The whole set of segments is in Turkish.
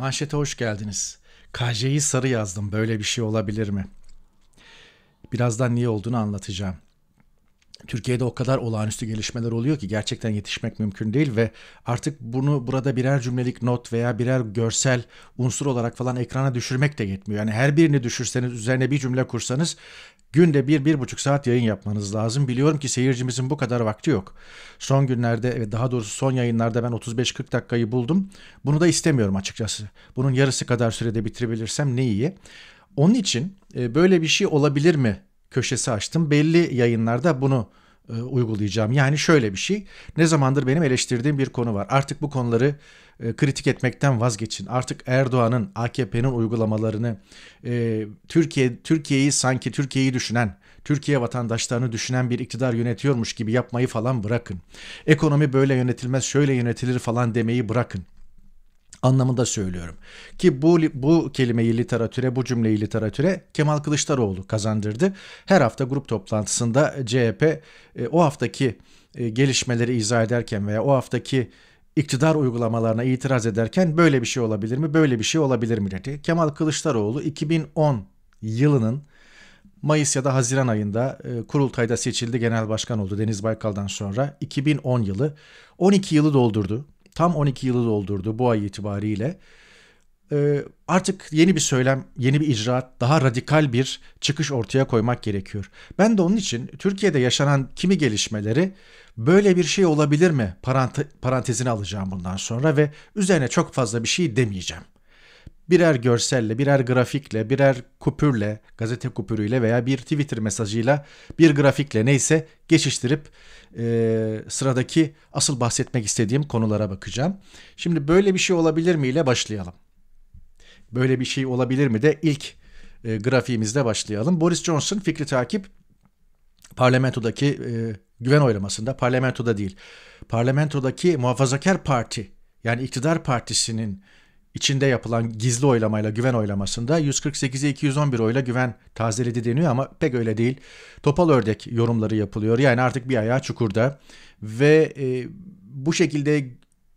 Manşete hoş geldiniz. KJ'yi sarı yazdım. Böyle bir şey olabilir mi? Birazdan niye olduğunu anlatacağım. Türkiye'de o kadar olağanüstü gelişmeler oluyor ki gerçekten yetişmek mümkün değil ve artık bunu burada birer cümlelik not veya birer görsel unsur olarak falan ekrana düşürmek de yetmiyor. Yani her birini düşürseniz üzerine bir cümle kursanız Günde bir, bir buçuk saat yayın yapmanız lazım. Biliyorum ki seyircimizin bu kadar vakti yok. Son günlerde, ve daha doğrusu son yayınlarda ben 35-40 dakikayı buldum. Bunu da istemiyorum açıkçası. Bunun yarısı kadar sürede bitirebilirsem ne iyi. Onun için e, böyle bir şey olabilir mi köşesi açtım. Belli yayınlarda bunu e, uygulayacağım. Yani şöyle bir şey. Ne zamandır benim eleştirdiğim bir konu var. Artık bu konuları e, kritik etmekten vazgeçin. Artık Erdoğan'ın AKP'nin uygulamalarını e, Türkiye Türkiye'yi sanki Türkiye'yi düşünen Türkiye vatandaşlarını düşünen bir iktidar yönetiyormuş gibi yapmayı falan bırakın. Ekonomi böyle yönetilmez, şöyle yönetilir falan demeyi bırakın anlamında söylüyorum. Ki bu, bu kelimeyi literatüre, bu cümleyi literatüre Kemal Kılıçdaroğlu kazandırdı. Her hafta grup toplantısında CHP e, o haftaki e, gelişmeleri izah ederken veya o haftaki iktidar uygulamalarına itiraz ederken böyle bir şey olabilir mi, böyle bir şey olabilir mi dedi. Kemal Kılıçdaroğlu 2010 yılının Mayıs ya da Haziran ayında e, kurultayda seçildi genel başkan oldu Deniz Baykal'dan sonra 2010 yılı 12 yılı doldurdu tam 12 yılı doldurdu bu ay itibariyle. Ee, artık yeni bir söylem, yeni bir icraat, daha radikal bir çıkış ortaya koymak gerekiyor. Ben de onun için Türkiye'de yaşanan kimi gelişmeleri böyle bir şey olabilir mi Parantezini alacağım bundan sonra ve üzerine çok fazla bir şey demeyeceğim birer görselle, birer grafikle, birer kupürle, gazete kupürüyle veya bir Twitter mesajıyla, bir grafikle neyse geçiştirip e, sıradaki asıl bahsetmek istediğim konulara bakacağım. Şimdi böyle bir şey olabilir mi ile başlayalım. Böyle bir şey olabilir mi de ilk e, grafiğimizle başlayalım. Boris Johnson fikri takip parlamentodaki e, güven oylamasında, parlamentoda değil, parlamentodaki muhafazakar parti yani iktidar partisinin içinde yapılan gizli oylamayla güven oylamasında 148'e 211 oyla güven tazeledi deniyor ama pek öyle değil. Topal ördek yorumları yapılıyor. Yani artık bir ayağı çukurda ve e, bu şekilde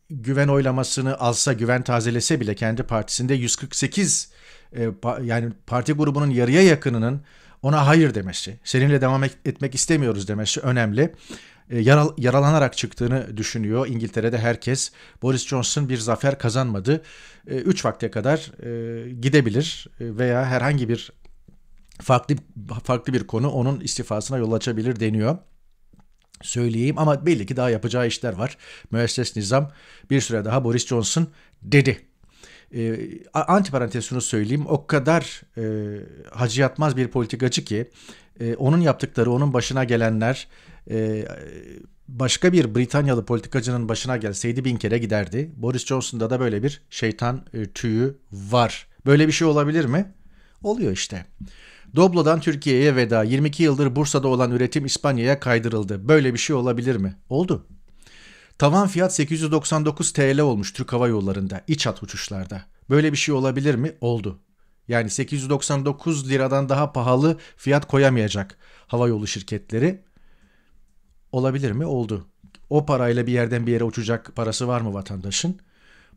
güven oylamasını alsa, güven tazelese bile kendi partisinde 148 e, pa, yani parti grubunun yarıya yakınının ona hayır demesi, seninle devam etmek istemiyoruz demesi önemli. E, yaral, yaralanarak çıktığını düşünüyor. İngiltere'de herkes Boris Johnson bir zafer kazanmadı. 3 e, vakte kadar e, gidebilir veya herhangi bir farklı farklı bir konu onun istifasına yol açabilir deniyor söyleyeyim ama belli ki daha yapacağı işler var. Müesses Nizam bir süre daha Boris Johnson dedi e, ee, antiparantez şunu söyleyeyim o kadar e, hacı yatmaz bir politikacı ki e, onun yaptıkları onun başına gelenler e, başka bir Britanyalı politikacının başına gelseydi bin kere giderdi. Boris Johnson'da da böyle bir şeytan e, tüyü var. Böyle bir şey olabilir mi? Oluyor işte. Doblo'dan Türkiye'ye veda. 22 yıldır Bursa'da olan üretim İspanya'ya kaydırıldı. Böyle bir şey olabilir mi? Oldu. Tavan fiyat 899 TL olmuş Türk Hava Yolları'nda iç hat uçuşlarda. Böyle bir şey olabilir mi? Oldu. Yani 899 liradan daha pahalı fiyat koyamayacak hava yolu şirketleri. Olabilir mi? Oldu. O parayla bir yerden bir yere uçacak parası var mı vatandaşın?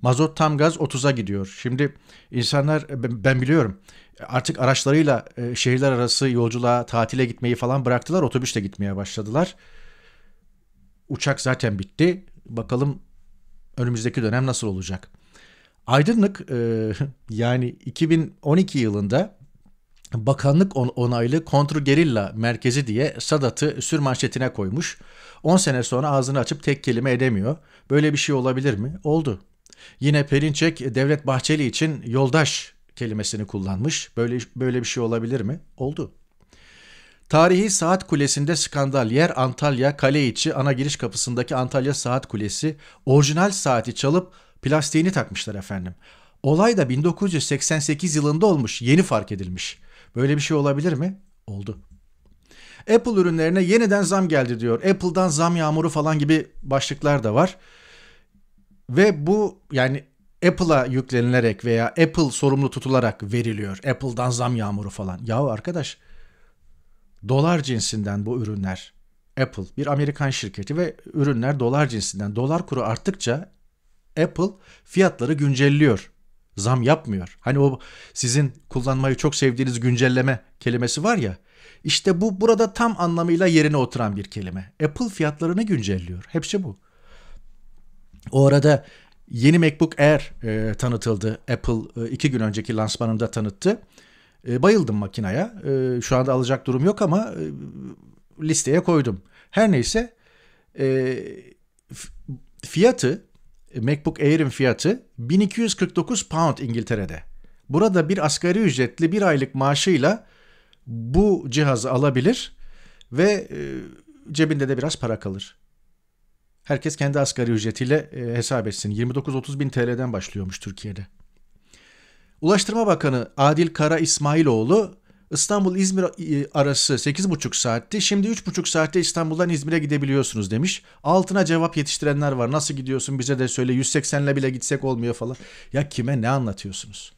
Mazot tam gaz 30'a gidiyor. Şimdi insanlar ben biliyorum artık araçlarıyla e, şehirler arası yolculuğa tatile gitmeyi falan bıraktılar otobüsle gitmeye başladılar uçak zaten bitti. Bakalım önümüzdeki dönem nasıl olacak? Aydınlık e, yani 2012 yılında bakanlık onaylı kontrgerilla merkezi diye Sadat'ı sürmanşetine koymuş. 10 sene sonra ağzını açıp tek kelime edemiyor. Böyle bir şey olabilir mi? Oldu. Yine Perinçek Devlet Bahçeli için yoldaş kelimesini kullanmış. Böyle böyle bir şey olabilir mi? Oldu. Tarihi Saat Kulesi'nde skandal yer Antalya kale içi ana giriş kapısındaki Antalya Saat Kulesi orijinal saati çalıp plastiğini takmışlar efendim. Olay da 1988 yılında olmuş yeni fark edilmiş. Böyle bir şey olabilir mi? Oldu. Apple ürünlerine yeniden zam geldi diyor. Apple'dan zam yağmuru falan gibi başlıklar da var. Ve bu yani Apple'a yüklenilerek veya Apple sorumlu tutularak veriliyor. Apple'dan zam yağmuru falan. Yahu arkadaş dolar cinsinden bu ürünler. Apple bir Amerikan şirketi ve ürünler dolar cinsinden. Dolar kuru arttıkça Apple fiyatları güncelliyor. Zam yapmıyor. Hani o sizin kullanmayı çok sevdiğiniz güncelleme kelimesi var ya. İşte bu burada tam anlamıyla yerine oturan bir kelime. Apple fiyatlarını güncelliyor. Hepsi bu. O arada yeni MacBook Air e, tanıtıldı. Apple e, iki gün önceki lansmanında tanıttı. E, bayıldım makinaya. E, şu anda alacak durum yok ama e, listeye koydum. Her neyse e, fiyatı MacBook Air'in fiyatı 1249 pound İngiltere'de. Burada bir asgari ücretli bir aylık maaşıyla bu cihazı alabilir ve e, cebinde de biraz para kalır. Herkes kendi asgari ücretiyle e, hesap etsin. 29-30 bin TL'den başlıyormuş Türkiye'de. Ulaştırma Bakanı Adil Kara İsmailoğlu İstanbul-İzmir e, arası 8,5 saatti. Şimdi 3,5 saatte İstanbul'dan İzmir'e gidebiliyorsunuz demiş. Altına cevap yetiştirenler var. Nasıl gidiyorsun bize de söyle 180 ile bile gitsek olmuyor falan. Ya kime ne anlatıyorsunuz?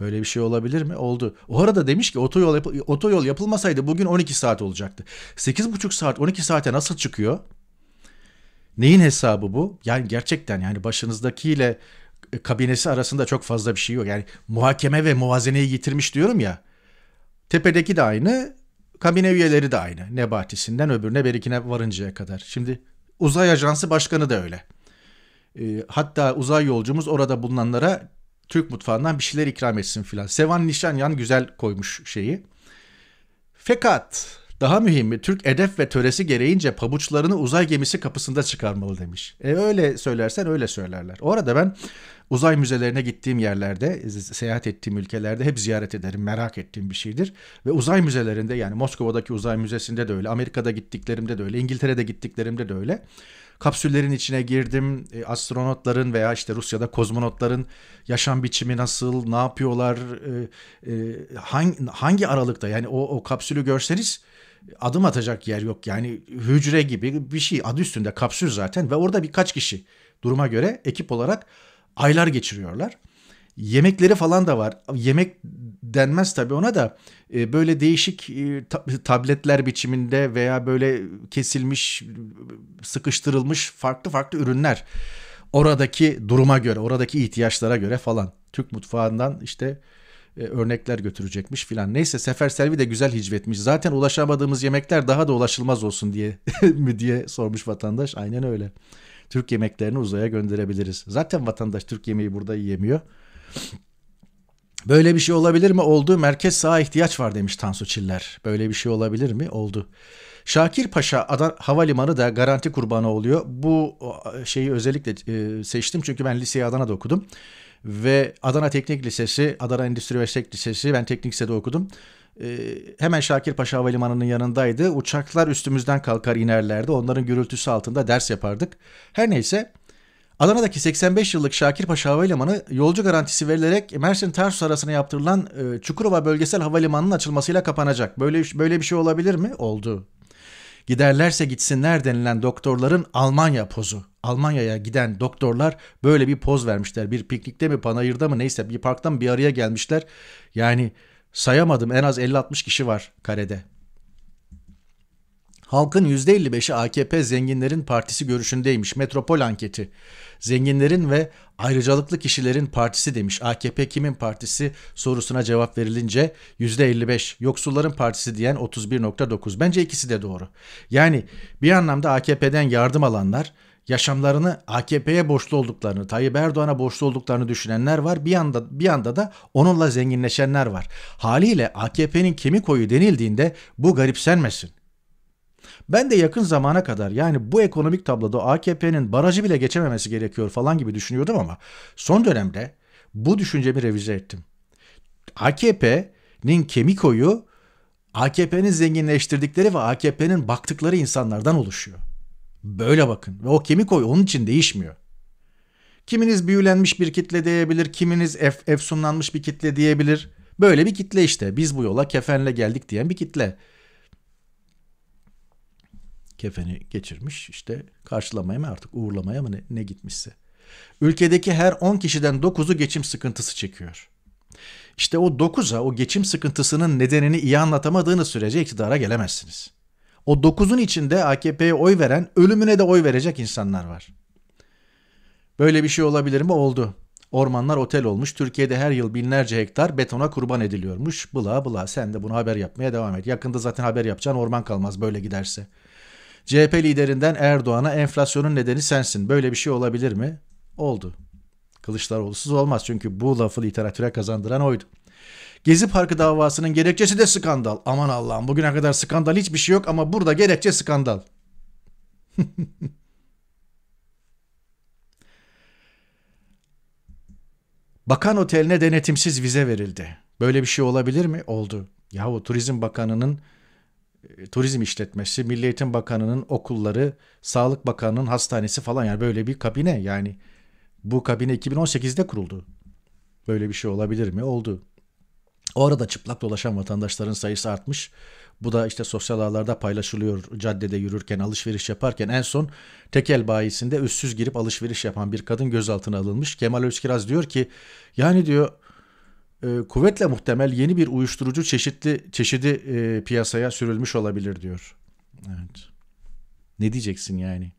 Böyle bir şey olabilir mi? Oldu. O arada demiş ki otoyol, yap- otoyol yapılmasaydı bugün 12 saat olacaktı. 8,5 saat 12 saate nasıl çıkıyor? Neyin hesabı bu? Yani gerçekten yani başınızdakiyle e, kabinesi arasında çok fazla bir şey yok. Yani muhakeme ve muvazeneyi yitirmiş diyorum ya. Tepedeki de aynı, kabine üyeleri de aynı. Nebatisinden öbürüne berikine varıncaya kadar. Şimdi uzay ajansı başkanı da öyle. E, hatta uzay yolcumuz orada bulunanlara Türk mutfağından bir şeyler ikram etsin filan. Sevan Nişanyan güzel koymuş şeyi. Fakat daha mühimi Türk edep ve töresi gereğince pabuçlarını uzay gemisi kapısında çıkarmalı demiş. E öyle söylersen öyle söylerler. O arada ben uzay müzelerine gittiğim yerlerde, seyahat ettiğim ülkelerde hep ziyaret ederim. Merak ettiğim bir şeydir. Ve uzay müzelerinde yani Moskova'daki uzay müzesinde de öyle, Amerika'da gittiklerimde de öyle, İngiltere'de gittiklerimde de öyle kapsüllerin içine girdim. E, astronotların veya işte Rusya'da kozmonotların yaşam biçimi nasıl, ne yapıyorlar, e, e, hangi, hangi aralıkta yani o, o kapsülü görseniz adım atacak yer yok. Yani hücre gibi bir şey adı üstünde kapsül zaten ve orada birkaç kişi duruma göre ekip olarak aylar geçiriyorlar. Yemekleri falan da var. Yemek denmez tabii ona da e, böyle değişik e, tabletler biçiminde veya böyle kesilmiş, sıkıştırılmış farklı farklı ürünler. Oradaki duruma göre, oradaki ihtiyaçlara göre falan. Türk mutfağından işte e, örnekler götürecekmiş filan. Neyse Sefer Selvi de güzel hicvetmiş. Zaten ulaşamadığımız yemekler daha da ulaşılmaz olsun diye mi diye sormuş vatandaş. Aynen öyle. Türk yemeklerini uzaya gönderebiliriz. Zaten vatandaş Türk yemeği burada yiyemiyor. Böyle bir şey olabilir mi? Oldu. Merkez sağa ihtiyaç var demiş Tansu Çiller. Böyle bir şey olabilir mi? Oldu. Şakir Paşa Adana Havalimanı da garanti kurbanı oluyor. Bu şeyi özellikle e, seçtim çünkü ben liseyi Adana'da okudum ve Adana Teknik Lisesi, Adana Endüstri ve Meslek Lisesi, ben teknik lisede okudum. Ee, hemen Şakirpaşa Havalimanı'nın yanındaydı. Uçaklar üstümüzden kalkar inerlerdi. Onların gürültüsü altında ders yapardık. Her neyse Adana'daki 85 yıllık Şakirpaşa Havalimanı yolcu garantisi verilerek Mersin Tarsus arasına yaptırılan e, Çukurova Bölgesel Havalimanı'nın açılmasıyla kapanacak. Böyle böyle bir şey olabilir mi? Oldu. Giderlerse gitsinler denilen doktorların Almanya pozu. Almanya'ya giden doktorlar böyle bir poz vermişler. Bir piknikte mi panayırda mı neyse bir parktan bir araya gelmişler. Yani sayamadım en az 50-60 kişi var karede. Halkın %55'i AKP zenginlerin partisi görüşündeymiş. Metropol anketi. Zenginlerin ve ayrıcalıklı kişilerin partisi demiş. AKP kimin partisi sorusuna cevap verilince %55 yoksulların partisi diyen 31.9. Bence ikisi de doğru. Yani bir anlamda AKP'den yardım alanlar yaşamlarını AKP'ye borçlu olduklarını, Tayyip Erdoğan'a borçlu olduklarını düşünenler var. Bir anda bir anda da onunla zenginleşenler var. Haliyle AKP'nin kemik koyu denildiğinde bu garipsenmesin. Ben de yakın zamana kadar yani bu ekonomik tabloda AKP'nin barajı bile geçememesi gerekiyor falan gibi düşünüyordum ama son dönemde bu düşüncemi revize ettim. AKP'nin kemikoyu AKP'nin zenginleştirdikleri ve AKP'nin baktıkları insanlardan oluşuyor. Böyle bakın ve o kemikoy onun için değişmiyor. Kiminiz büyülenmiş bir kitle diyebilir, kiminiz ef efsunlanmış bir kitle diyebilir. Böyle bir kitle işte. Biz bu yola kefenle geldik diyen bir kitle kefeni geçirmiş işte karşılamaya mı artık uğurlamaya mı ne, ne gitmişse. Ülkedeki her 10 kişiden 9'u geçim sıkıntısı çekiyor. İşte o 9'a o geçim sıkıntısının nedenini iyi anlatamadığınız sürece iktidara gelemezsiniz. O 9'un içinde AKP'ye oy veren ölümüne de oy verecek insanlar var. Böyle bir şey olabilir mi? Oldu. Ormanlar otel olmuş. Türkiye'de her yıl binlerce hektar betona kurban ediliyormuş. bula bula sen de bunu haber yapmaya devam et. Yakında zaten haber yapacağın orman kalmaz böyle giderse. CHP liderinden Erdoğan'a enflasyonun nedeni sensin. Böyle bir şey olabilir mi? Oldu. Kılıçdaroğlu'suz olmaz çünkü bu lafı literatüre kazandıran oydu. Gezi Parkı davasının gerekçesi de skandal. Aman Allah'ım bugüne kadar skandal hiçbir şey yok ama burada gerekçe skandal. Bakan oteline denetimsiz vize verildi. Böyle bir şey olabilir mi? Oldu. Yahu Turizm Bakanı'nın e, turizm işletmesi, Milli Eğitim Bakanı'nın okulları, Sağlık Bakanı'nın hastanesi falan yani böyle bir kabine yani bu kabine 2018'de kuruldu. Böyle bir şey olabilir mi? Oldu. O arada çıplak dolaşan vatandaşların sayısı artmış. Bu da işte sosyal ağlarda paylaşılıyor. Caddede yürürken, alışveriş yaparken en son tekel bayisinde üstsüz girip alışveriş yapan bir kadın gözaltına alınmış. Kemal Özkiraz diyor ki yani diyor e, kuvvetle muhtemel yeni bir uyuşturucu çeşitli çeşidi e, piyasaya sürülmüş olabilir diyor. Evet. Ne diyeceksin yani?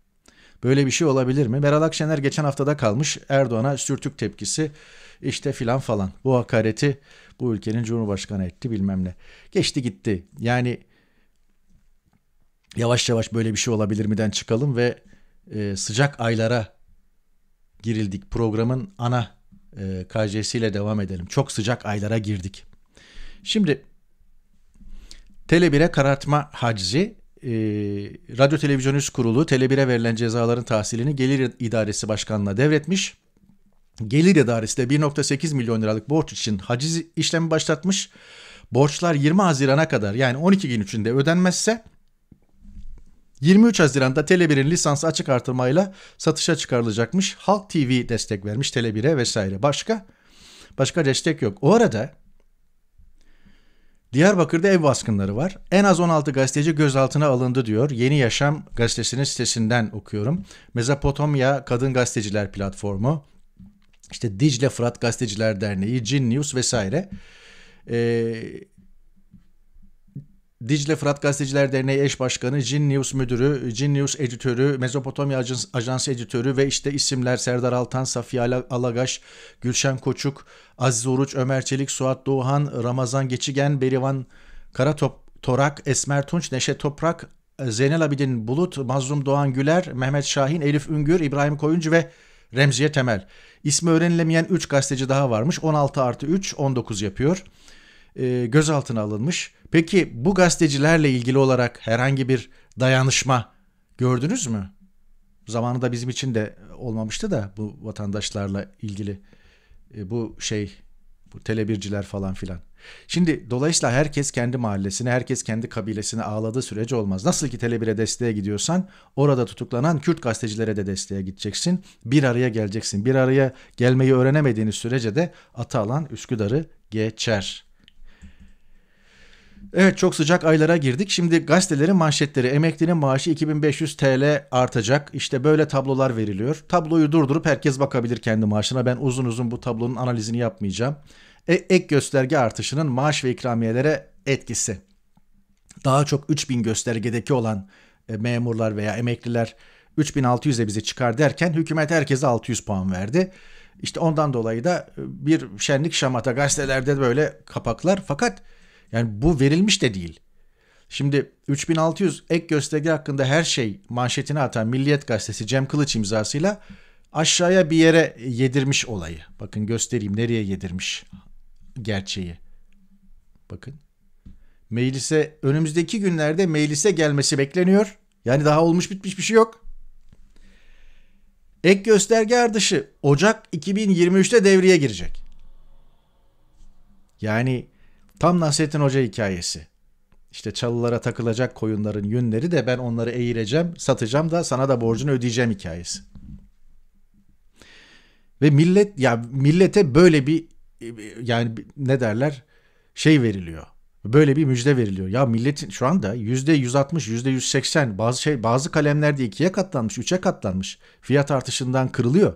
Böyle bir şey olabilir mi? Meral Akşener geçen haftada kalmış. Erdoğan'a sürtük tepkisi işte filan falan. Bu hakareti bu ülkenin cumhurbaşkanı etti bilmem ne. Geçti gitti. Yani yavaş yavaş böyle bir şey olabilir mi'den çıkalım ve e, sıcak aylara girildik. Programın ana e, ile devam edelim. Çok sıcak aylara girdik. Şimdi Tele1'e karartma haczi e, ee, Radyo Televizyon Üst Kurulu Tele1'e verilen cezaların tahsilini Gelir İdaresi Başkanlığı'na devretmiş. Gelir İdaresi de 1.8 milyon liralık borç için haciz işlemi başlatmış. Borçlar 20 Haziran'a kadar yani 12 gün içinde ödenmezse 23 Haziran'da Tele1'in lisansı açık artırmayla satışa çıkarılacakmış. Halk TV destek vermiş Tele1'e vesaire. Başka? Başka destek yok. O arada Diyarbakır'da ev baskınları var. En az 16 gazeteci gözaltına alındı diyor. Yeni Yaşam gazetesinin sitesinden okuyorum. Mezopotamya Kadın Gazeteciler Platformu, işte Dicle Fırat Gazeteciler Derneği, Cin News vesaire. Ee, Dicle Fırat Gazeteciler Derneği Eş Başkanı, Jin News Müdürü, Jin News Editörü, Mezopotamya Ajans, Ajansı Editörü ve işte isimler Serdar Altan, Safiye Alagaş, Gülşen Koçuk, Aziz Uruç, Ömer Çelik, Suat Doğan, Ramazan Geçigen, Berivan Karatop, Torak, Esmer Tunç, Neşe Toprak, Zeynel Abidin Bulut, Mazlum Doğan Güler, Mehmet Şahin, Elif Üngür, İbrahim Koyuncu ve Remziye Temel. İsmi öğrenilemeyen 3 gazeteci daha varmış. 16 artı 3, 19 yapıyor e, gözaltına alınmış. Peki bu gazetecilerle ilgili olarak herhangi bir dayanışma gördünüz mü? Zamanı da bizim için de olmamıştı da bu vatandaşlarla ilgili e, bu şey bu telebirciler falan filan. Şimdi dolayısıyla herkes kendi mahallesine, herkes kendi kabilesine ağladığı sürece olmaz. Nasıl ki Telebir'e desteğe gidiyorsan orada tutuklanan Kürt gazetecilere de desteğe gideceksin. Bir araya geleceksin. Bir araya gelmeyi öğrenemediğiniz sürece de alan Üsküdar'ı geçer. Evet çok sıcak aylara girdik. Şimdi gazetelerin manşetleri emeklinin maaşı 2500 TL artacak. İşte böyle tablolar veriliyor. Tabloyu durdurup herkes bakabilir kendi maaşına. Ben uzun uzun bu tablonun analizini yapmayacağım. E, ek gösterge artışının maaş ve ikramiyelere etkisi. Daha çok 3000 göstergedeki olan e, memurlar veya emekliler 3600'e bizi çıkar derken hükümet herkese 600 puan verdi. İşte ondan dolayı da e, bir şenlik şamata gazetelerde böyle kapaklar. Fakat yani bu verilmiş de değil. Şimdi 3600 ek gösterge hakkında her şey manşetini atan Milliyet Gazetesi Cem Kılıç imzasıyla aşağıya bir yere yedirmiş olayı. Bakın göstereyim nereye yedirmiş gerçeği. Bakın. Meclise önümüzdeki günlerde meclise gelmesi bekleniyor. Yani daha olmuş bitmiş bir şey yok. Ek gösterge artışı Ocak 2023'te devreye girecek. Yani Tam Nasrettin Hoca hikayesi. İşte çalılara takılacak koyunların yünleri de ben onları eğireceğim, satacağım da sana da borcunu ödeyeceğim hikayesi. Ve millet ya millete böyle bir yani ne derler şey veriliyor. Böyle bir müjde veriliyor. Ya milletin şu anda %160, %180 bazı şey bazı kalemlerde ikiye katlanmış, üçe katlanmış. Fiyat artışından kırılıyor.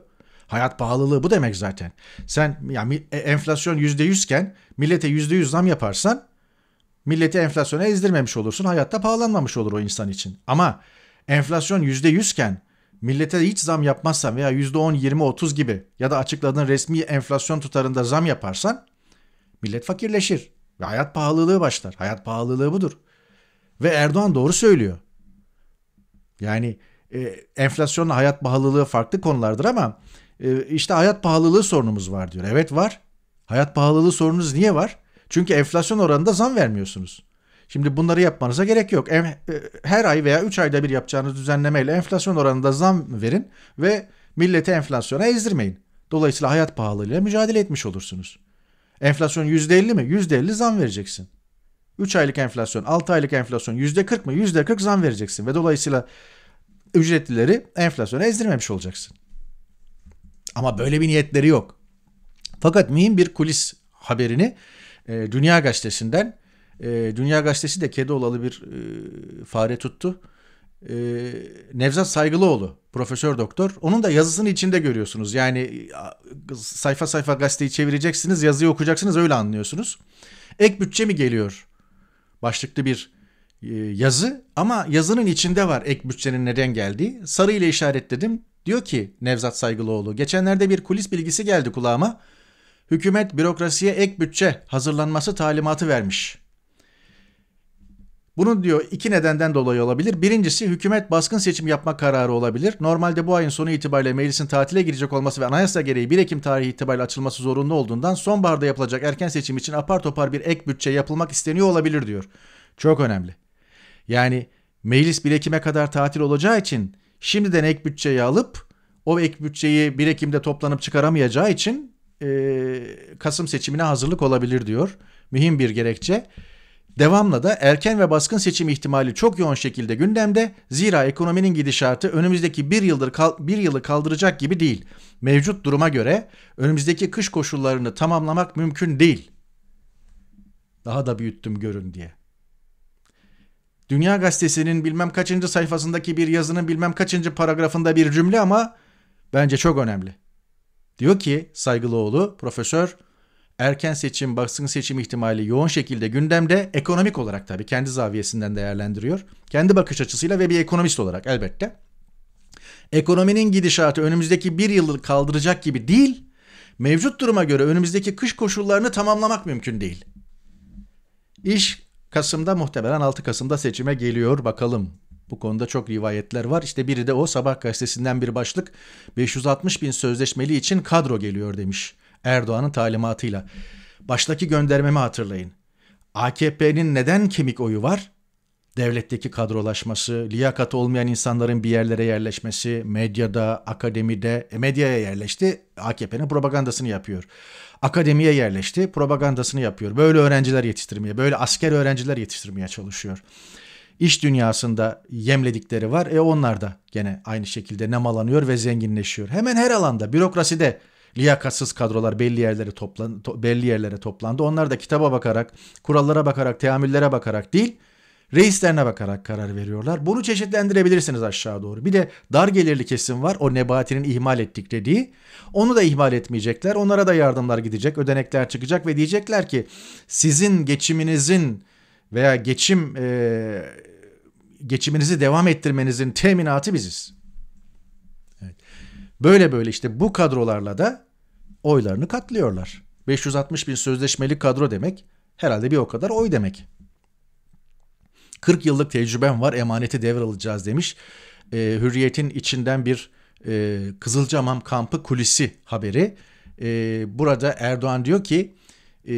Hayat pahalılığı bu demek zaten. Sen yani e, enflasyon %100 iken millete %100 zam yaparsan milleti enflasyona ezdirmemiş olursun. Hayatta pahalanmamış olur o insan için. Ama enflasyon %100 iken millete hiç zam yapmazsan veya %10, 20, 30 gibi ya da açıkladığın resmi enflasyon tutarında zam yaparsan millet fakirleşir ve hayat pahalılığı başlar. Hayat pahalılığı budur. Ve Erdoğan doğru söylüyor. Yani e, enflasyonla hayat pahalılığı farklı konulardır ama e, işte hayat pahalılığı sorunumuz var diyor. Evet var. Hayat pahalılığı sorununuz niye var? Çünkü enflasyon oranında zam vermiyorsunuz. Şimdi bunları yapmanıza gerek yok. E, her ay veya 3 ayda bir yapacağınız düzenlemeyle enflasyon oranında zam verin ve milleti enflasyona ezdirmeyin. Dolayısıyla hayat pahalılığıyla mücadele etmiş olursunuz. Enflasyon %50 mi? %50 zam vereceksin. 3 aylık enflasyon, 6 aylık enflasyon %40 mı? %40 zam vereceksin ve dolayısıyla ücretlileri enflasyona ezdirmemiş olacaksın. Ama böyle bir niyetleri yok. Fakat mühim bir kulis haberini e, Dünya Gazetesi'nden e, Dünya Gazetesi de kedi olalı bir e, fare tuttu. E, Nevzat Saygılıoğlu profesör doktor. Onun da yazısını içinde görüyorsunuz. Yani sayfa sayfa gazeteyi çevireceksiniz, yazıyı okuyacaksınız öyle anlıyorsunuz. Ek bütçe mi geliyor? Başlıklı bir e, yazı ama yazının içinde var ek bütçenin neden geldiği. Sarı ile işaretledim. Diyor ki Nevzat Saygılıoğlu, geçenlerde bir kulis bilgisi geldi kulağıma. Hükümet bürokrasiye ek bütçe hazırlanması talimatı vermiş. Bunu diyor iki nedenden dolayı olabilir. Birincisi hükümet baskın seçim yapma kararı olabilir. Normalde bu ayın sonu itibariyle meclisin tatile girecek olması ve anayasa gereği 1 Ekim tarihi itibariyle açılması zorunlu olduğundan sonbaharda yapılacak erken seçim için apar topar bir ek bütçe yapılmak isteniyor olabilir diyor. Çok önemli. Yani meclis 1 Ekim'e kadar tatil olacağı için şimdiden ek bütçeyi alıp o ek bütçeyi 1 Ekim'de toplanıp çıkaramayacağı için e, Kasım seçimine hazırlık olabilir diyor. Mühim bir gerekçe. Devamla da erken ve baskın seçim ihtimali çok yoğun şekilde gündemde. Zira ekonominin gidişatı önümüzdeki bir, yıldır kal bir yılı kaldıracak gibi değil. Mevcut duruma göre önümüzdeki kış koşullarını tamamlamak mümkün değil. Daha da büyüttüm görün diye. Dünya Gazetesi'nin bilmem kaçıncı sayfasındaki bir yazının bilmem kaçıncı paragrafında bir cümle ama bence çok önemli. Diyor ki Saygılıoğlu profesör erken seçim baskın seçim ihtimali yoğun şekilde gündemde ekonomik olarak tabii kendi zaviyesinden değerlendiriyor. Kendi bakış açısıyla ve bir ekonomist olarak elbette. Ekonominin gidişatı önümüzdeki bir yılı kaldıracak gibi değil, mevcut duruma göre önümüzdeki kış koşullarını tamamlamak mümkün değil. İş Kasım'da muhtemelen 6 Kasım'da seçime geliyor bakalım. Bu konuda çok rivayetler var. İşte biri de o sabah gazetesinden bir başlık 560 bin sözleşmeli için kadro geliyor demiş Erdoğan'ın talimatıyla. Baştaki göndermemi hatırlayın. AKP'nin neden kemik oyu var? Devletteki kadrolaşması, liyakat olmayan insanların bir yerlere yerleşmesi, medyada, akademide, e, medyaya yerleşti. AKP'nin propagandasını yapıyor akademiye yerleşti. Propagandasını yapıyor. Böyle öğrenciler yetiştirmeye, böyle asker öğrenciler yetiştirmeye çalışıyor. İş dünyasında yemledikleri var. E onlar da gene aynı şekilde nemalanıyor ve zenginleşiyor. Hemen her alanda bürokraside liyakatsız kadrolar belli yerlere toplan to, belli yerlere toplandı. Onlar da kitaba bakarak, kurallara bakarak, teamüllere bakarak değil, reislerine bakarak karar veriyorlar. Bunu çeşitlendirebilirsiniz aşağı doğru. Bir de dar gelirli kesim var. O Nebati'nin ihmal ettik dediği. Onu da ihmal etmeyecekler. Onlara da yardımlar gidecek, ödenekler çıkacak ve diyecekler ki sizin geçiminizin veya geçim e, geçiminizi devam ettirmenizin teminatı biziz. Evet. Böyle böyle işte bu kadrolarla da oylarını katlıyorlar. 560 bin sözleşmeli kadro demek herhalde bir o kadar oy demek. 40 yıllık tecrübem var emaneti devralacağız demiş. E, Hürriyet'in içinden bir e, Kızılcamam kampı kulisi haberi. E, burada Erdoğan diyor ki e,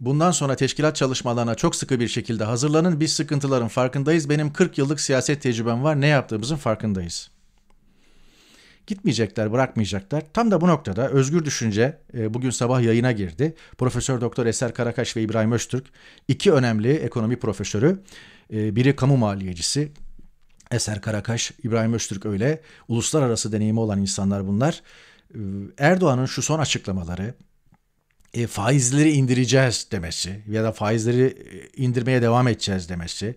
bundan sonra teşkilat çalışmalarına çok sıkı bir şekilde hazırlanın. Biz sıkıntıların farkındayız. Benim 40 yıllık siyaset tecrübem var. Ne yaptığımızın farkındayız.'' Gitmeyecekler, bırakmayacaklar. Tam da bu noktada Özgür Düşünce e, bugün sabah yayına girdi. Profesör Doktor Eser Karakaş ve İbrahim Öztürk iki önemli ekonomi profesörü. E, biri kamu maliyecisi, Eser Karakaş, İbrahim Öztürk öyle. Uluslararası deneyimi olan insanlar bunlar. E, Erdoğan'ın şu son açıklamaları, e, faizleri indireceğiz demesi ya da faizleri indirmeye devam edeceğiz demesi e,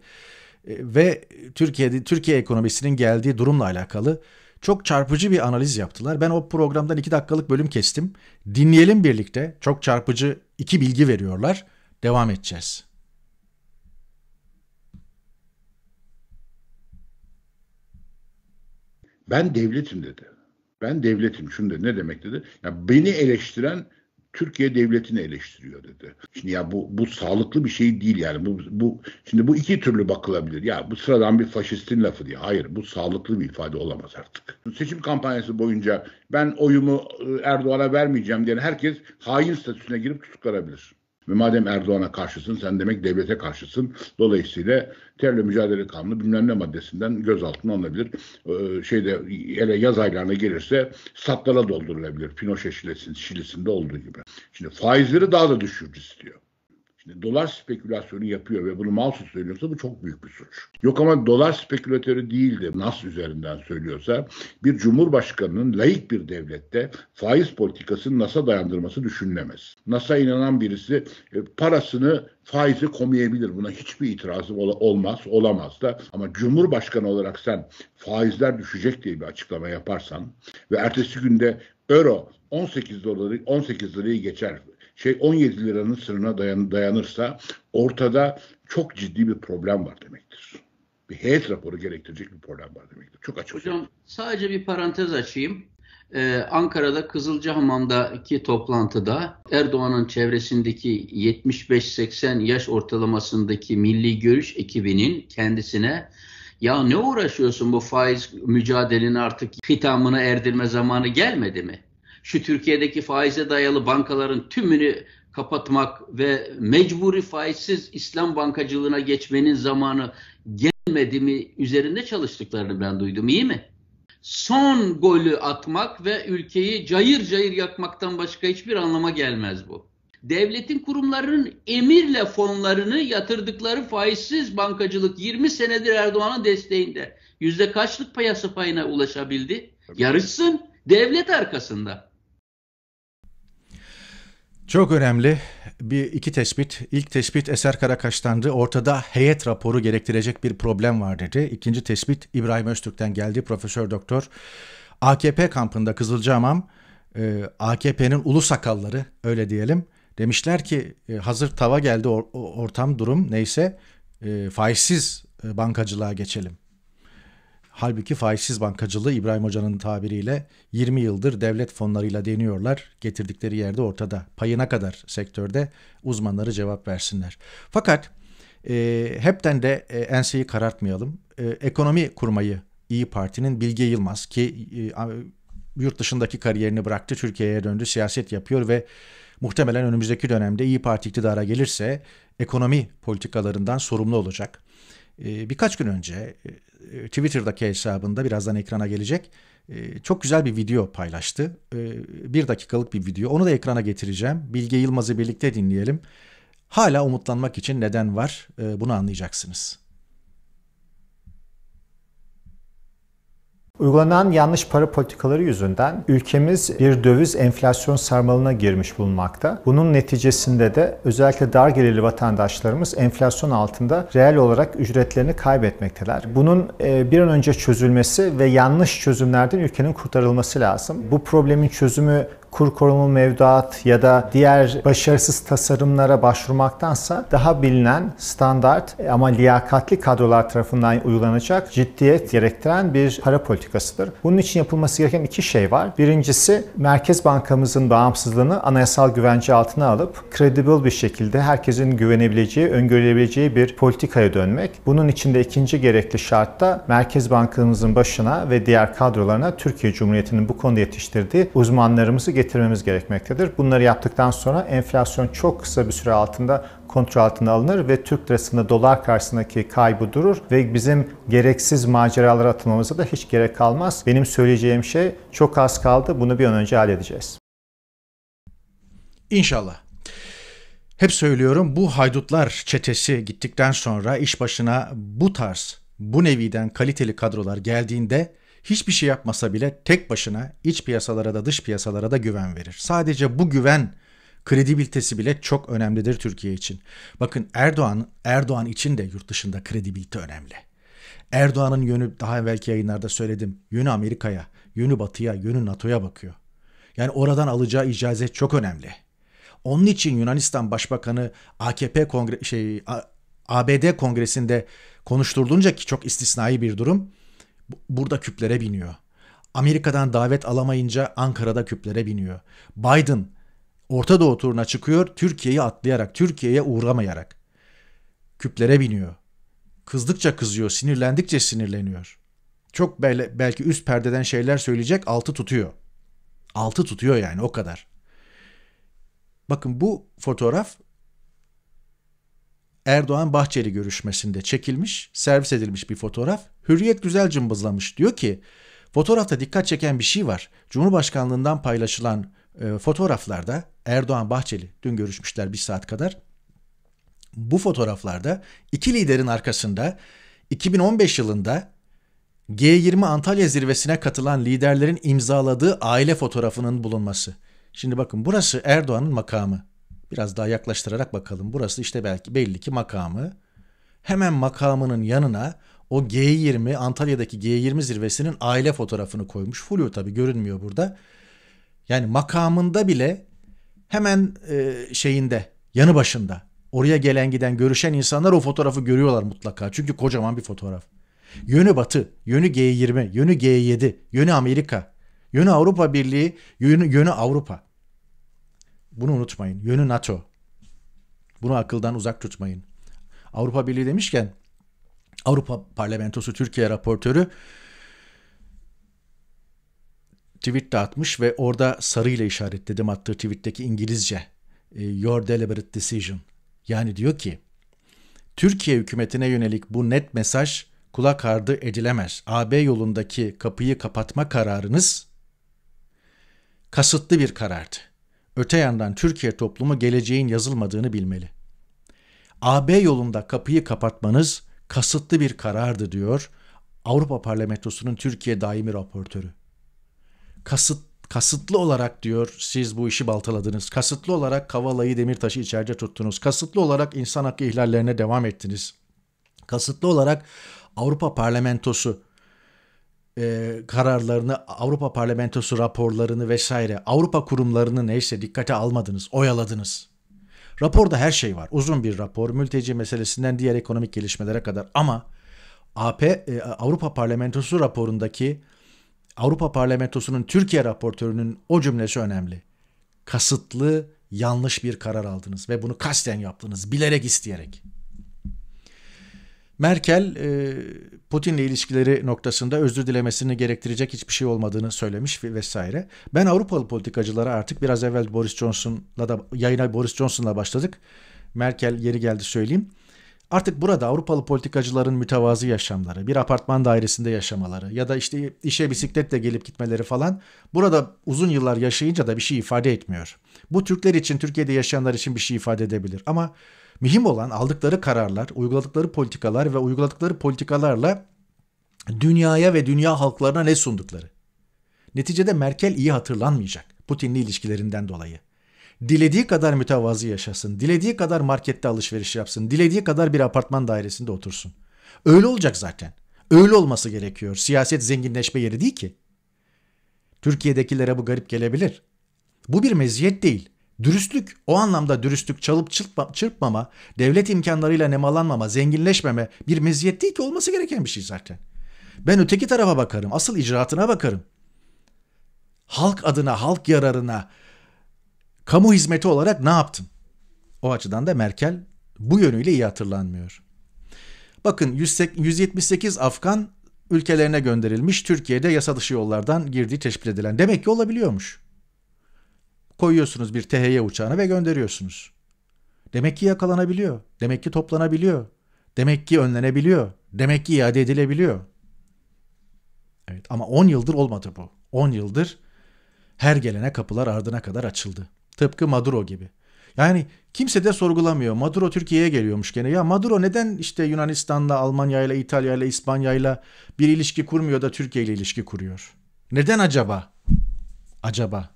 ve Türkiye'de Türkiye ekonomisinin geldiği durumla alakalı çok çarpıcı bir analiz yaptılar. Ben o programdan 2 dakikalık bölüm kestim. Dinleyelim birlikte. Çok çarpıcı iki bilgi veriyorlar. Devam edeceğiz. Ben devletim dedi. Ben devletim. Şunu dedi. Ne demek dedi? Ya beni eleştiren Türkiye devletini eleştiriyor dedi. Şimdi ya bu bu sağlıklı bir şey değil yani. Bu bu şimdi bu iki türlü bakılabilir. Ya bu sıradan bir faşistin lafı diye. Hayır bu sağlıklı bir ifade olamaz artık. Seçim kampanyası boyunca ben oyumu e, Erdoğan'a vermeyeceğim diyen herkes hain statüsüne girip tutuklanabilir. Ve madem Erdoğan'a karşısın sen demek devlete karşısın. Dolayısıyla terörle mücadele kanunu bilmem ne maddesinden gözaltına alınabilir. Ee, şeyde ele yaz aylarına gelirse statlara doldurulabilir. Pinochet Şilesi'nde olduğu gibi. Şimdi faizleri daha da düşürür istiyor işte dolar spekülasyonu yapıyor ve bunu mahsus söylüyorsa bu çok büyük bir suç. Yok ama dolar spekülatörü değil de nas üzerinden söylüyorsa bir cumhurbaşkanının layık bir devlette faiz politikasını nasa dayandırması düşünülemez. Nasa inanan birisi e, parasını faizi komayabilir. Buna hiçbir itirazım olmaz, olamaz da. Ama Cumhurbaşkanı olarak sen faizler düşecek diye bir açıklama yaparsan ve ertesi günde euro 18 doları 18 lirayı geçer şey 17 liranın sırrına dayanırsa ortada çok ciddi bir problem var demektir. Bir heyet raporu gerektirecek bir problem var demektir. Çok açık. Hocam sadece bir parantez açayım. Ee, Ankara'da Kızılcahamam'daki toplantıda Erdoğan'ın çevresindeki 75-80 yaş ortalamasındaki Milli Görüş ekibinin kendisine ya ne uğraşıyorsun bu faiz mücadelenin artık hitamına erdirme zamanı gelmedi mi? şu Türkiye'deki faize dayalı bankaların tümünü kapatmak ve mecburi faizsiz İslam bankacılığına geçmenin zamanı gelmedi mi üzerinde çalıştıklarını ben duydum. İyi mi? Son golü atmak ve ülkeyi cayır cayır yakmaktan başka hiçbir anlama gelmez bu. Devletin kurumlarının emirle fonlarını yatırdıkları faizsiz bankacılık 20 senedir Erdoğan'ın desteğinde. Yüzde kaçlık payası payına ulaşabildi? Yarışsın. Devlet arkasında. Çok önemli bir iki tespit. İlk tespit Eser Karakaş'tandı. Ortada heyet raporu gerektirecek bir problem var dedi. İkinci tespit İbrahim Öztürk'ten geldi. Profesör Doktor AKP kampında Kızılcahamam e, AKP'nin ulu sakalları öyle diyelim. Demişler ki e, hazır tava geldi or, ortam durum neyse e, faizsiz e, bankacılığa geçelim. Halbuki faizsiz bankacılığı İbrahim Hoca'nın tabiriyle 20 yıldır devlet fonlarıyla deniyorlar. Getirdikleri yerde ortada. Payına kadar sektörde uzmanları cevap versinler. Fakat e, hepten de e, enseyi karartmayalım. E, ekonomi kurmayı İyi Parti'nin Bilge Yılmaz ki e, yurt dışındaki kariyerini bıraktı, Türkiye'ye döndü, siyaset yapıyor ve muhtemelen önümüzdeki dönemde İyi Parti iktidara gelirse ekonomi politikalarından sorumlu olacak. Ee, birkaç gün önce e, e, Twitter'daki hesabında birazdan ekrana gelecek e, çok güzel bir video paylaştı. Ee, bir dakikalık bir video. Onu da ekrana getireceğim. Bilge Yılmaz'ı birlikte dinleyelim. Hala umutlanmak için neden var ee, bunu anlayacaksınız. Uygulanan yanlış para politikaları yüzünden ülkemiz bir döviz enflasyon sarmalına girmiş bulunmakta. Bunun neticesinde de özellikle dar gelirli vatandaşlarımız enflasyon altında reel olarak ücretlerini kaybetmekteler. Bunun e, bir an önce çözülmesi ve yanlış çözümlerden ülkenin kurtarılması lazım. Bu problemin çözümü kur korumalı mevduat ya da diğer başarısız tasarımlara başvurmaktansa daha bilinen standart ama liyakatli kadrolar tarafından uygulanacak ciddiyet gerektiren bir para politikası politikasıdır. Bunun için yapılması gereken iki şey var. Birincisi Merkez Bankamızın bağımsızlığını anayasal güvence altına alıp credible bir şekilde herkesin güvenebileceği, öngörülebileceği bir politikaya dönmek. Bunun için de ikinci gerekli şart da Merkez Bankamızın başına ve diğer kadrolarına Türkiye Cumhuriyeti'nin bu konuda yetiştirdiği uzmanlarımızı getirmemiz gerekmektedir. Bunları yaptıktan sonra enflasyon çok kısa bir süre altında kontrol altına alınır ve Türk lirasında dolar karşısındaki kaybı durur ve bizim gereksiz maceralara atılmamıza da hiç gerek kalmaz. Benim söyleyeceğim şey çok az kaldı. Bunu bir an önce halledeceğiz. İnşallah. Hep söylüyorum bu haydutlar çetesi gittikten sonra iş başına bu tarz, bu neviden kaliteli kadrolar geldiğinde hiçbir şey yapmasa bile tek başına iç piyasalara da dış piyasalara da güven verir. Sadece bu güven kredibilitesi bile çok önemlidir Türkiye için. Bakın Erdoğan Erdoğan için de yurt dışında kredibilite önemli. Erdoğan'ın yönü daha evvelki yayınlarda söyledim. Yönü Amerika'ya, yönü Batı'ya, yönü NATO'ya bakıyor. Yani oradan alacağı icazet çok önemli. Onun için Yunanistan Başbakanı AKP kongre şey ABD kongresinde konuşturulunca ki çok istisnai bir durum burada küplere biniyor. Amerika'dan davet alamayınca Ankara'da küplere biniyor. Biden Orta Doğu turuna çıkıyor Türkiye'yi atlayarak, Türkiye'ye uğramayarak. Küplere biniyor. Kızdıkça kızıyor, sinirlendikçe sinirleniyor. Çok belki üst perdeden şeyler söyleyecek altı tutuyor. Altı tutuyor yani o kadar. Bakın bu fotoğraf Erdoğan Bahçeli görüşmesinde çekilmiş, servis edilmiş bir fotoğraf. Hürriyet güzel cımbızlamış. Diyor ki, fotoğrafta dikkat çeken bir şey var. Cumhurbaşkanlığından paylaşılan e, fotoğraflarda Erdoğan Bahçeli dün görüşmüşler bir saat kadar. Bu fotoğraflarda iki liderin arkasında 2015 yılında G20 Antalya zirvesine katılan liderlerin imzaladığı aile fotoğrafının bulunması. Şimdi bakın burası Erdoğan'ın makamı. Biraz daha yaklaştırarak bakalım. Burası işte belki belli ki makamı. Hemen makamının yanına o G20 Antalya'daki G20 zirvesinin aile fotoğrafını koymuş. Flu tabii görünmüyor burada. Yani makamında bile hemen e, şeyinde yanı başında oraya gelen giden görüşen insanlar o fotoğrafı görüyorlar mutlaka. Çünkü kocaman bir fotoğraf. Yönü batı, yönü G20, yönü G7, yönü Amerika, yönü Avrupa Birliği, yönü, yönü Avrupa. Bunu unutmayın. Yönü NATO. Bunu akıldan uzak tutmayın. Avrupa Birliği demişken Avrupa Parlamentosu Türkiye raportörü tweet de atmış ve orada sarıyla işaretledim attığı tweetteki İngilizce e, Your Deliberate Decision. Yani diyor ki Türkiye hükümetine yönelik bu net mesaj kulak ardı edilemez. AB yolundaki kapıyı kapatma kararınız kasıtlı bir karardı. Öte yandan Türkiye toplumu geleceğin yazılmadığını bilmeli. AB yolunda kapıyı kapatmanız kasıtlı bir karardı diyor Avrupa Parlamentosu'nun Türkiye daimi raportörü kasıt kasıtlı olarak diyor siz bu işi baltaladınız. Kasıtlı olarak Kavala'yı Demirtaş'ı içeride tuttunuz. Kasıtlı olarak insan hakkı ihlallerine devam ettiniz. Kasıtlı olarak Avrupa Parlamentosu e, kararlarını, Avrupa Parlamentosu raporlarını vesaire, Avrupa kurumlarını neyse dikkate almadınız, oyaladınız. Raporda her şey var. Uzun bir rapor, mülteci meselesinden diğer ekonomik gelişmelere kadar ama AP e, Avrupa Parlamentosu raporundaki Avrupa Parlamentosu'nun Türkiye raportörünün o cümlesi önemli. Kasıtlı yanlış bir karar aldınız ve bunu kasten yaptınız, bilerek isteyerek. Merkel e, Putin'le ilişkileri noktasında özür dilemesini gerektirecek hiçbir şey olmadığını söylemiş vesaire. Ben Avrupalı politikacılara artık biraz evvel Boris Johnson'la da yayına Boris Johnson'la başladık. Merkel yeri geldi söyleyeyim. Artık burada Avrupalı politikacıların mütevazı yaşamları, bir apartman dairesinde yaşamaları ya da işte işe bisikletle gelip gitmeleri falan burada uzun yıllar yaşayınca da bir şey ifade etmiyor. Bu Türkler için, Türkiye'de yaşayanlar için bir şey ifade edebilir ama mühim olan aldıkları kararlar, uyguladıkları politikalar ve uyguladıkları politikalarla dünyaya ve dünya halklarına ne sundukları. Neticede Merkel iyi hatırlanmayacak Putin'li ilişkilerinden dolayı dilediği kadar mütevazı yaşasın, dilediği kadar markette alışveriş yapsın, dilediği kadar bir apartman dairesinde otursun. Öyle olacak zaten. Öyle olması gerekiyor. Siyaset zenginleşme yeri değil ki. Türkiye'dekilere bu garip gelebilir. Bu bir meziyet değil. Dürüstlük, o anlamda dürüstlük, çalıp çırpma, çırpmama, devlet imkanlarıyla nemalanmama, zenginleşmeme bir meziyet değil ki olması gereken bir şey zaten. Ben öteki tarafa bakarım, asıl icraatına bakarım. Halk adına, halk yararına, kamu hizmeti olarak ne yaptın? O açıdan da Merkel bu yönüyle iyi hatırlanmıyor. Bakın 178 Afgan ülkelerine gönderilmiş Türkiye'de yasa dışı yollardan girdiği tespit edilen. Demek ki olabiliyormuş. Koyuyorsunuz bir THY uçağına ve gönderiyorsunuz. Demek ki yakalanabiliyor. Demek ki toplanabiliyor. Demek ki önlenebiliyor. Demek ki iade edilebiliyor. Evet ama 10 yıldır olmadı bu. 10 yıldır her gelene kapılar ardına kadar açıldı. Tıpkı Maduro gibi. Yani kimse de sorgulamıyor. Maduro Türkiye'ye geliyormuş gene. Ya Maduro neden işte Yunanistan'la, Almanya'yla, İtalya'yla, İspanya'yla bir ilişki kurmuyor da Türkiye ile ilişki kuruyor? Neden acaba? Acaba.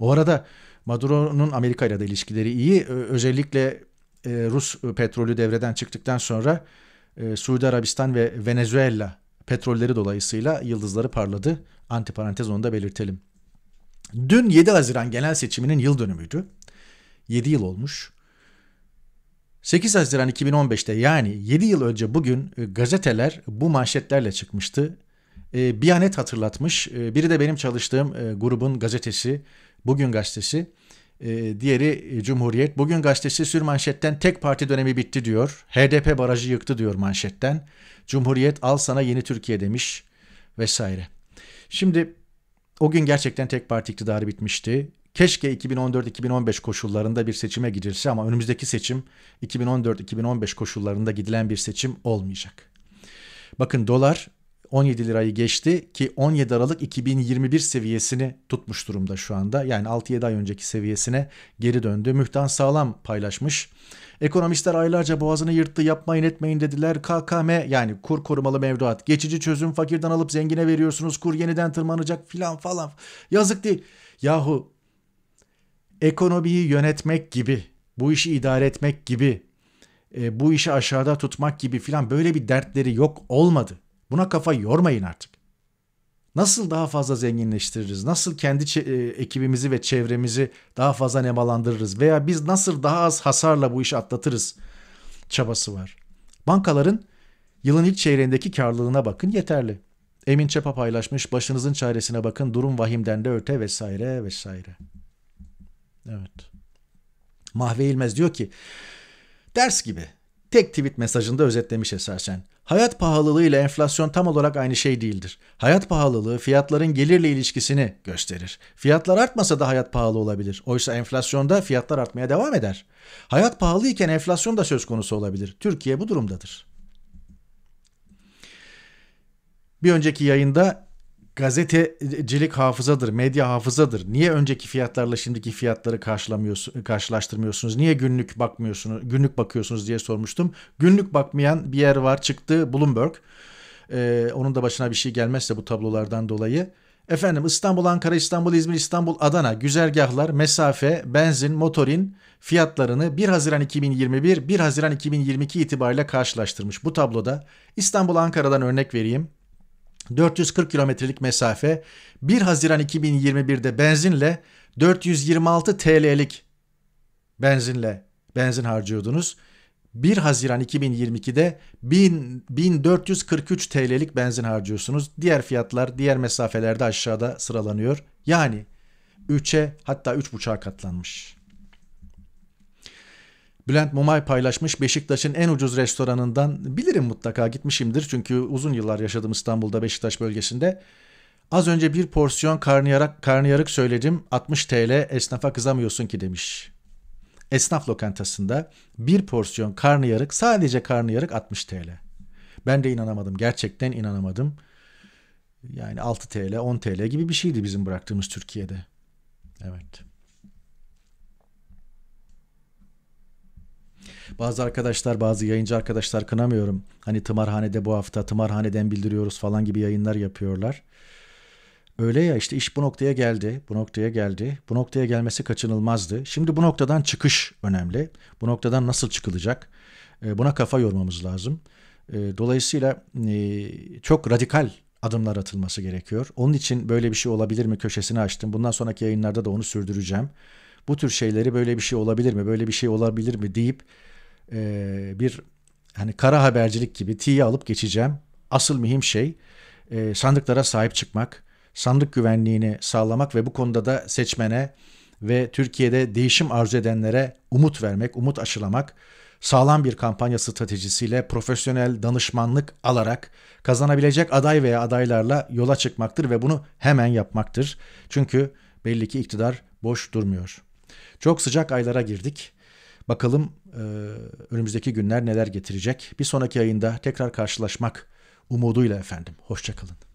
O arada Maduro'nun Amerika ile de ilişkileri iyi. Özellikle e, Rus petrolü devreden çıktıktan sonra e, Suudi Arabistan ve Venezuela petrolleri dolayısıyla yıldızları parladı. Antiparantez onu da belirtelim. Dün 7 Haziran genel seçiminin yıl dönümüydü. 7 yıl olmuş. 8 Haziran 2015'te yani 7 yıl önce bugün e, gazeteler bu manşetlerle çıkmıştı. E, Biyanet hatırlatmış. E, biri de benim çalıştığım e, grubun gazetesi, Bugün Gazetesi. diğeri Cumhuriyet. Bugün gazetesi sür manşetten tek parti dönemi bitti diyor. HDP barajı yıktı diyor manşetten. Cumhuriyet al sana yeni Türkiye demiş vesaire. Şimdi o gün gerçekten tek parti iktidarı bitmişti. Keşke 2014-2015 koşullarında bir seçime gidilse ama önümüzdeki seçim 2014-2015 koşullarında gidilen bir seçim olmayacak. Bakın dolar 17 lirayı geçti ki 17 Aralık 2021 seviyesini tutmuş durumda şu anda. Yani 6-7 ay önceki seviyesine geri döndü. Mühtan Sağlam paylaşmış. Ekonomistler aylarca boğazını yırttı yapmayın etmeyin dediler. KKM yani kur korumalı mevduat geçici çözüm fakirden alıp zengine veriyorsunuz kur yeniden tırmanacak filan falan. Yazık değil. Yahu ekonomiyi yönetmek gibi bu işi idare etmek gibi e, bu işi aşağıda tutmak gibi filan böyle bir dertleri yok olmadı. Buna kafa yormayın artık. Nasıl daha fazla zenginleştiririz? Nasıl kendi e, ekibimizi ve çevremizi daha fazla nemalandırırız? Veya biz nasıl daha az hasarla bu işi atlatırız? Çabası var. Bankaların yılın ilk çeyreğindeki karlılığına bakın yeterli. Emin Çapa paylaşmış başınızın çaresine bakın durum vahimden de öte vesaire vesaire. Evet. Mahve İlmez diyor ki ders gibi tek tweet mesajında özetlemiş esasen. Hayat pahalılığı ile enflasyon tam olarak aynı şey değildir. Hayat pahalılığı fiyatların gelirle ilişkisini gösterir. Fiyatlar artmasa da hayat pahalı olabilir. Oysa enflasyonda fiyatlar artmaya devam eder. Hayat pahalı iken enflasyon da söz konusu olabilir. Türkiye bu durumdadır. Bir önceki yayında gazetecilik hafızadır, medya hafızadır. Niye önceki fiyatlarla şimdiki fiyatları karşılamıyorsunuz, karşılaştırmıyorsunuz? Niye günlük bakmıyorsunuz, günlük bakıyorsunuz diye sormuştum. Günlük bakmayan bir yer var çıktı Bloomberg. Ee, onun da başına bir şey gelmezse bu tablolardan dolayı. Efendim İstanbul, Ankara, İstanbul, İzmir, İstanbul, Adana güzergahlar, mesafe, benzin, motorin fiyatlarını 1 Haziran 2021, 1 Haziran 2022 itibariyle karşılaştırmış. Bu tabloda İstanbul, Ankara'dan örnek vereyim. 440 kilometrelik mesafe 1 Haziran 2021'de benzinle 426 TL'lik benzinle benzin harcıyordunuz. 1 Haziran 2022'de 1000, 1443 TL'lik benzin harcıyorsunuz. Diğer fiyatlar diğer mesafelerde aşağıda sıralanıyor. Yani 3'e hatta 3,5'a katlanmış. Bülent Mumay paylaşmış Beşiktaş'ın en ucuz restoranından bilirim mutlaka gitmişimdir çünkü uzun yıllar yaşadım İstanbul'da Beşiktaş bölgesinde. Az önce bir porsiyon karnıyarık, karnıyarık söyledim 60 TL esnafa kızamıyorsun ki demiş. Esnaf lokantasında bir porsiyon karnıyarık sadece karnıyarık 60 TL. Ben de inanamadım gerçekten inanamadım. Yani 6 TL 10 TL gibi bir şeydi bizim bıraktığımız Türkiye'de. Evet. Bazı arkadaşlar, bazı yayıncı arkadaşlar kınamıyorum. Hani tımarhanede bu hafta, tımarhaneden bildiriyoruz falan gibi yayınlar yapıyorlar. Öyle ya işte iş bu noktaya geldi, bu noktaya geldi. Bu noktaya gelmesi kaçınılmazdı. Şimdi bu noktadan çıkış önemli. Bu noktadan nasıl çıkılacak? Ee, buna kafa yormamız lazım. Ee, dolayısıyla e, çok radikal adımlar atılması gerekiyor. Onun için böyle bir şey olabilir mi köşesini açtım. Bundan sonraki yayınlarda da onu sürdüreceğim. Bu tür şeyleri böyle bir şey olabilir mi, böyle bir şey olabilir mi deyip e, bir hani kara habercilik gibi tiye alıp geçeceğim. Asıl mühim şey e, sandıklara sahip çıkmak, sandık güvenliğini sağlamak ve bu konuda da seçmene ve Türkiye'de değişim arzu edenlere umut vermek, umut aşılamak, sağlam bir kampanya stratejisiyle profesyonel danışmanlık alarak kazanabilecek aday veya adaylarla yola çıkmaktır ve bunu hemen yapmaktır. Çünkü belli ki iktidar boş durmuyor. Çok sıcak aylara girdik. Bakalım e, önümüzdeki günler neler getirecek. Bir sonraki ayında tekrar karşılaşmak umuduyla efendim. Hoşçakalın.